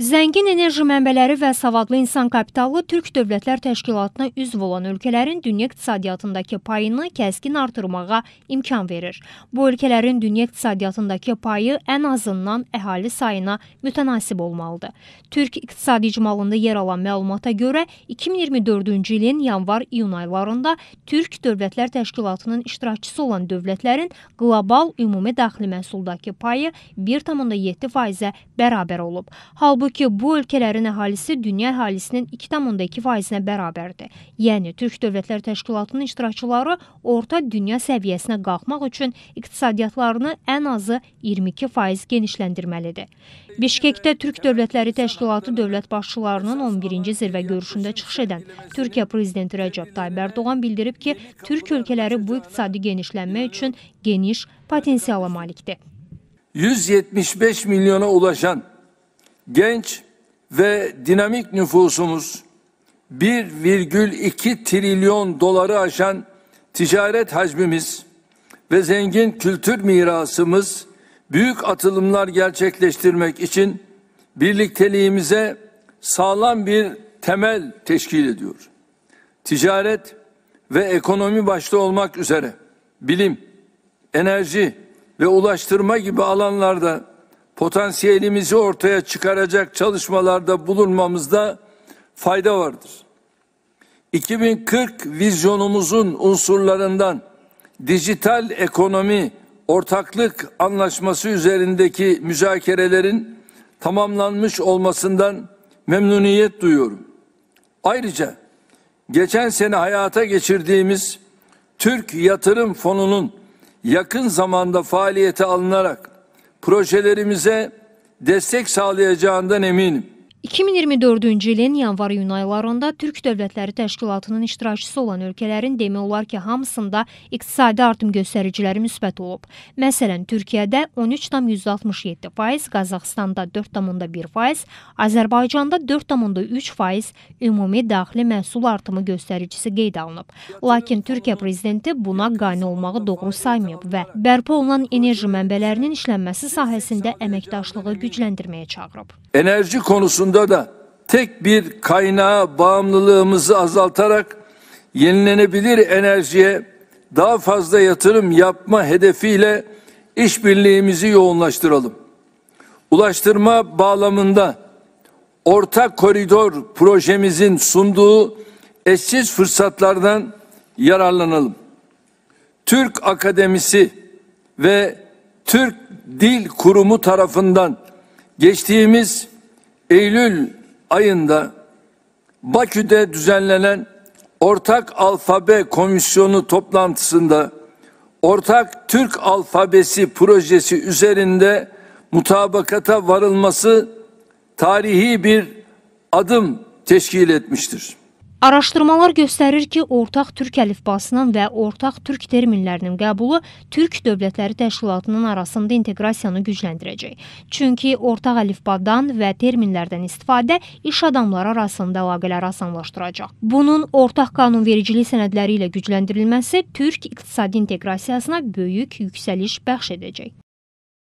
Zəngin enerji mənbələri və savadlı insan kapitalı Türk Dövlətlər Təşkilatına üzv olan ölkələrin dünya iqtisadiyyatındakı payını kəskin artırmağa imkan verir. Bu ölkələrin dünya iqtisadiyyatındakı payı ən azından əhali sayına mütənasib olmalıdır. Türk İqtisadi İcmalında yer alan məlumata görə 2024-cü ilin yanvar-iyun aylarında Türk Dövlətlər Təşkilatının iştirakçısı olan dövlətlərin global ümumi daxili məhsuldakı payı 1,7%-ə bərabər olub. Halbuki ki, bu ölkələrin əhalisi dünya əhalisinin 2,2 faizinə bərabərdir. Yəni, Türk Dövlətlər Təşkilatının iştirakçıları orta dünya səviyyəsinə qalxmaq üçün iqtisadiyyatlarını ən azı 22 faiz genişləndirməlidir. Bişkekdə Türk Dövlətləri Təşkilatı dövlət başçılarının 11-ci zirvə görüşündə çıxış edən Türkiyə Prezidenti Rəcəb Tayyib Erdoğan bildirib ki, Türk ölkələri bu iqtisadi genişlənmə üçün geniş potensiala malikdir. 175 milyona ulaşan genç ve dinamik nüfusumuz 1,2 trilyon doları aşan ticaret hacmimiz ve zengin kültür mirasımız büyük atılımlar gerçekleştirmek için birlikteliğimize sağlam bir temel teşkil ediyor. Ticaret ve ekonomi başta olmak üzere bilim, enerji ve ulaştırma gibi alanlarda potansiyelimizi ortaya çıkaracak çalışmalarda bulunmamızda fayda vardır. 2040 vizyonumuzun unsurlarından dijital ekonomi ortaklık anlaşması üzerindeki müzakerelerin tamamlanmış olmasından memnuniyet duyuyorum. Ayrıca geçen sene hayata geçirdiğimiz Türk Yatırım Fonu'nun yakın zamanda faaliyete alınarak projelerimize destek sağlayacağından eminim. 2024-cü ilin yanvar-iyun aylarında Türk Dövlətləri Təşkilatının iştirakçısı olan ölkələrin demək olar ki, hamısında iqtisadi artım göstəriciləri müsbət olub. Məsələn, Türkiyədə 13,67%, Qazaxstanda 4,1%, Azərbaycanda 4,3% ümumi daxili məhsul artımı göstəricisi qeyd alınıb. Lakin Türkiyə prezidenti buna qane olmağı doğru saymayıb və bərpa olunan enerji mənbələrinin işlənməsi sahəsində əməkdaşlığı gücləndirməyə çağırıb. Enerji konusunda konusunda da tek bir kaynağa bağımlılığımızı azaltarak yenilenebilir enerjiye daha fazla yatırım yapma hedefiyle işbirliğimizi yoğunlaştıralım. Ulaştırma bağlamında ortak koridor projemizin sunduğu eşsiz fırsatlardan yararlanalım. Türk Akademisi ve Türk Dil Kurumu tarafından geçtiğimiz Eylül ayında Bakü'de düzenlenen Ortak Alfabe Komisyonu toplantısında Ortak Türk Alfabesi projesi üzerinde mutabakata varılması tarihi bir adım teşkil etmiştir. Araşdırmalar göstərir ki, ortaq türk əlifbasının və ortaq türk terminlərinin qəbulu türk dövlətləri təşkilatının arasında inteqrasiyanı gücləndirəcək. Çünki ortaq əlifbadan və terminlərdən istifadə iş adamları arasında əlaqələri asanlaşdıracaq. Bunun ortaq qanunvericilik sənədləri ilə gücləndirilməsi türk iqtisadi inteqrasiyasına böyük yüksəliş bəxş edəcək.